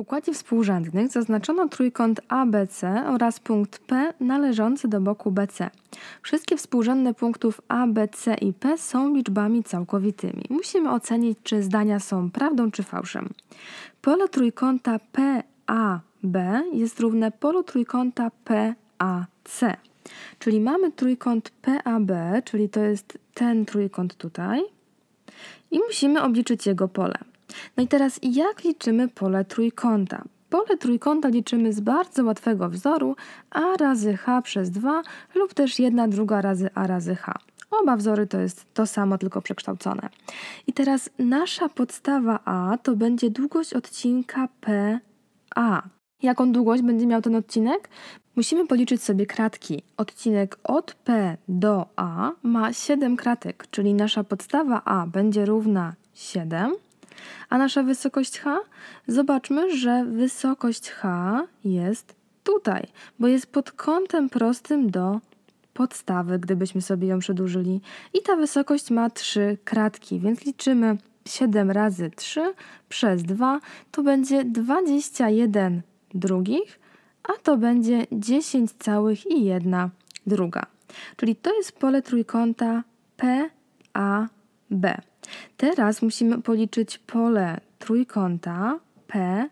W układzie współrzędnych zaznaczono trójkąt ABC oraz punkt P należący do boku BC. Wszystkie współrzędne punktów A, B, C i P są liczbami całkowitymi. Musimy ocenić, czy zdania są prawdą czy fałszem. Pole trójkąta PAB jest równe polu trójkąta PAC. Czyli mamy trójkąt PAB, czyli to jest ten trójkąt tutaj, i musimy obliczyć jego pole. No i teraz jak liczymy pole trójkąta? Pole trójkąta liczymy z bardzo łatwego wzoru a razy h przez 2 lub też 1 druga razy a razy h. Oba wzory to jest to samo, tylko przekształcone. I teraz nasza podstawa a to będzie długość odcinka PA. Jaką długość będzie miał ten odcinek? Musimy policzyć sobie kratki. Odcinek od P do A ma 7 kratek, czyli nasza podstawa A będzie równa 7 a nasza wysokość h? Zobaczmy, że wysokość h jest tutaj, bo jest pod kątem prostym do podstawy, gdybyśmy sobie ją przedłużyli. I ta wysokość ma 3 kratki, więc liczymy 7 razy 3 przez 2 to będzie 21 drugich, a to będzie 10 całych i 1 druga. Czyli to jest pole trójkąta PAB. Teraz musimy policzyć pole trójkąta PAC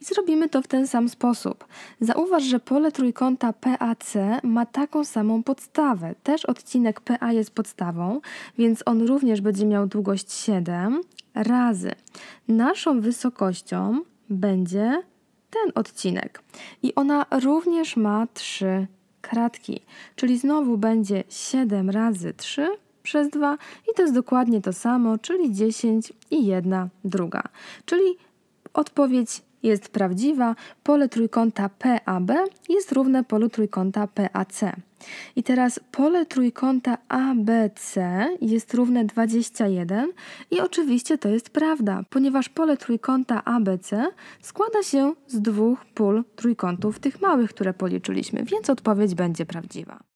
i zrobimy to w ten sam sposób. Zauważ, że pole trójkąta PAC ma taką samą podstawę. Też odcinek PA jest podstawą, więc on również będzie miał długość 7 razy. Naszą wysokością będzie ten odcinek i ona również ma 3 kratki, czyli znowu będzie 7 razy 3 przez 2 i to jest dokładnie to samo, czyli 10 i 1 druga. Czyli odpowiedź jest prawdziwa, pole trójkąta PAB jest równe polu trójkąta PAC. I teraz pole trójkąta ABC jest równe 21 i oczywiście to jest prawda, ponieważ pole trójkąta ABC składa się z dwóch pól trójkątów tych małych, które policzyliśmy, więc odpowiedź będzie prawdziwa.